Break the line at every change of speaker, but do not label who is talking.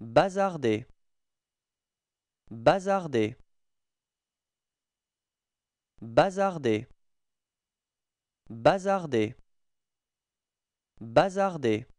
Bazarder. Bazarder. Bazarder. Bazarder. Bazarder.